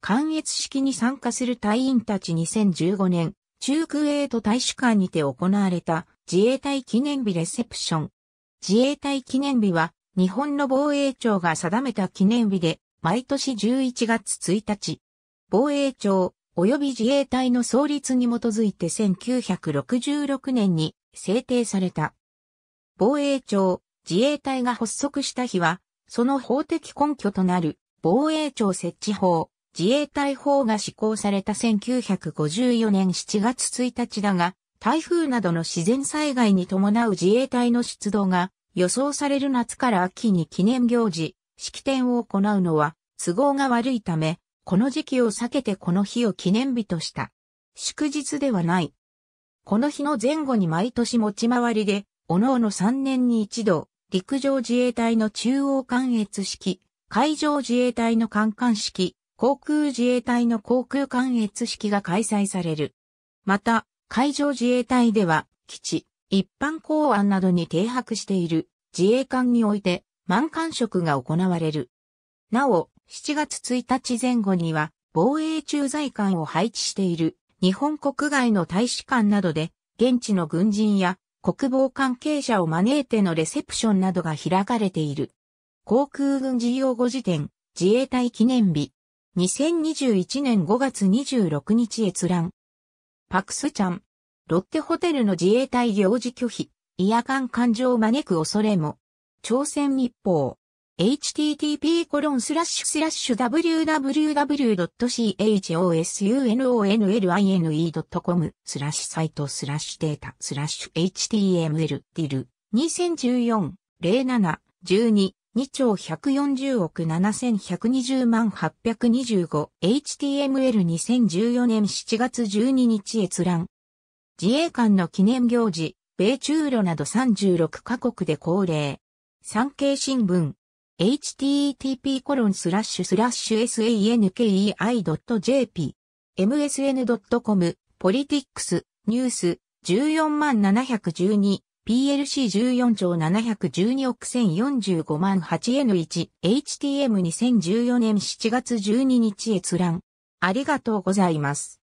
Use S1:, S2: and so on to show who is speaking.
S1: 関越式に参加する隊員たち2015年、中空ウとト大使館にて行われた自衛隊記念日レセプション。自衛隊記念日は日本の防衛庁が定めた記念日で毎年11月1日。防衛庁及び自衛隊の創立に基づいて1966年に制定された。防衛庁自衛隊が発足した日はその法的根拠となる防衛庁設置法自衛隊法が施行された1954年7月1日だが、台風などの自然災害に伴う自衛隊の出動が予想される夏から秋に記念行事、式典を行うのは都合が悪いため、この時期を避けてこの日を記念日とした。祝日ではない。この日の前後に毎年持ち回りで、おのおの3年に一度、陸上自衛隊の中央関越式、海上自衛隊の観艦式、航空自衛隊の航空関越式が開催される。また、海上自衛隊では、基地、一般公安などに停泊している自衛官において、満艦職が行われる。なお、7月1日前後には、防衛駐在官を配置している日本国外の大使館などで、現地の軍人や国防関係者を招いてのレセプションなどが開かれている。航空軍事用語辞典、自衛隊記念日、2021年5月26日閲覧。パクスちゃん。ロッテホテルの自衛隊行事拒否。違和感感情を招く恐れも。朝鮮日報。http コロンスラッシュスラッシュ www.chosunonline.com スラッシュサイトスラッシュデータスラッシュ html ディル2014-07-12 2兆140億7120万 825HTML2014 年7月12日閲覧。自衛官の記念行事、米中路など36カ国で恒例。産経新聞。http コロンスラッシュスラッシュ sankei.jp msn.com ポリティックスニュース14万712 PLC14 兆712億1045万 8N1、HTM2014 年7月12日閲覧。ありがとうございます。